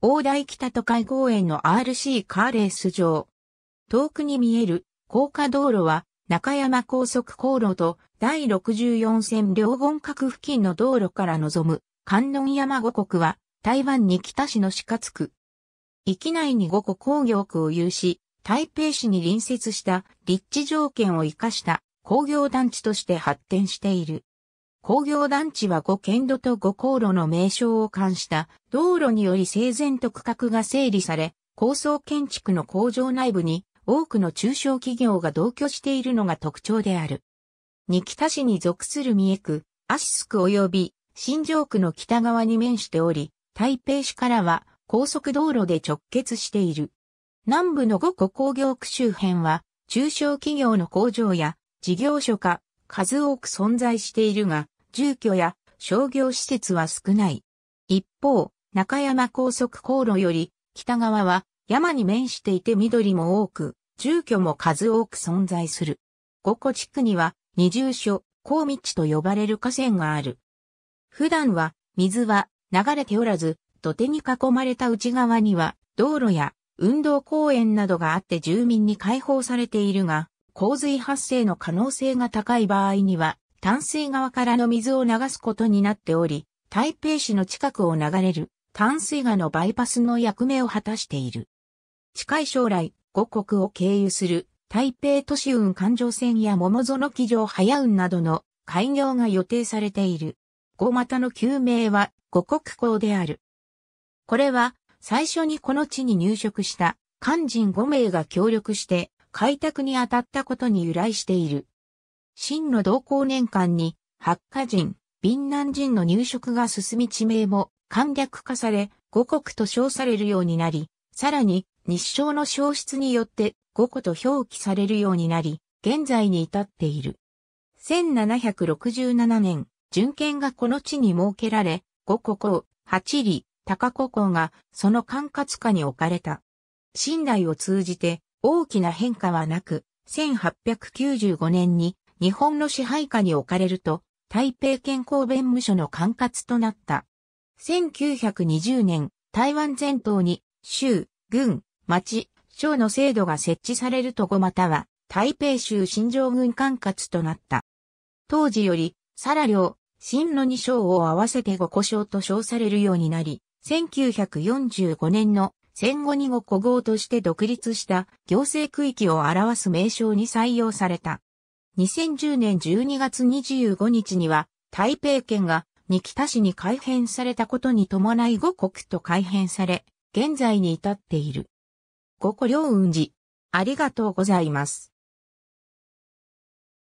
大台北都会公園の RC カーレース場。遠くに見える高架道路は中山高速航路と第64線両言閣付近の道路から望む観音山五国は台湾に北市の鹿つく。域内に五個工業区を有し、台北市に隣接した立地条件を活かした工業団地として発展している。工業団地は5県土と5航路の名称を冠した道路により整然と区画が整理され、高層建築の工場内部に多くの中小企業が同居しているのが特徴である。日北市に属する三重区、アシス区及び新城区の北側に面しており、台北市からは高速道路で直結している。南部の5個工業区周辺は中小企業の工場や事業所か数多く存在しているが、住居や商業施設は少ない。一方、中山高速航路より北側は山に面していて緑も多く、住居も数多く存在する。五個地区には二重所、高道と呼ばれる河川がある。普段は水は流れておらず、土手に囲まれた内側には道路や運動公園などがあって住民に開放されているが、洪水発生の可能性が高い場合には淡水側からの水を流すことになっており、台北市の近くを流れる淡水川のバイパスの役目を果たしている。近い将来、五国を経由する台北都市運環状線や桃園機場早運などの開業が予定されている。五股の旧名は五国港である。これは最初にこの地に入植した漢人5名が協力して開拓に当たったことに由来している。真の同行年間に、八家人、貧南人の入植が進み地名も簡略化され、五国と称されるようになり、さらに日照の消失によって五個と表記されるようになり、現在に至っている。1767年、巡権がこの地に設けられ、五個校、八里、高古校がその管轄下に置かれた。信頼を通じて大きな変化はなく、1895年に日本の支配下に置かれると、台北健康弁務所の管轄となった。1920年、台湾全島に、州、郡、町、省の制度が設置されると後または、台北州新城郡管轄となった。当時より、サラ領、新の2省を合わせて五個省と称されるようになり、1945年の戦後に五古号として独立した行政区域を表す名称に採用された。2010年12月25日には、台北県が、に北市に改編されたことに伴い五国と改編され、現在に至っている。五個両雲寺。ありがとうございます。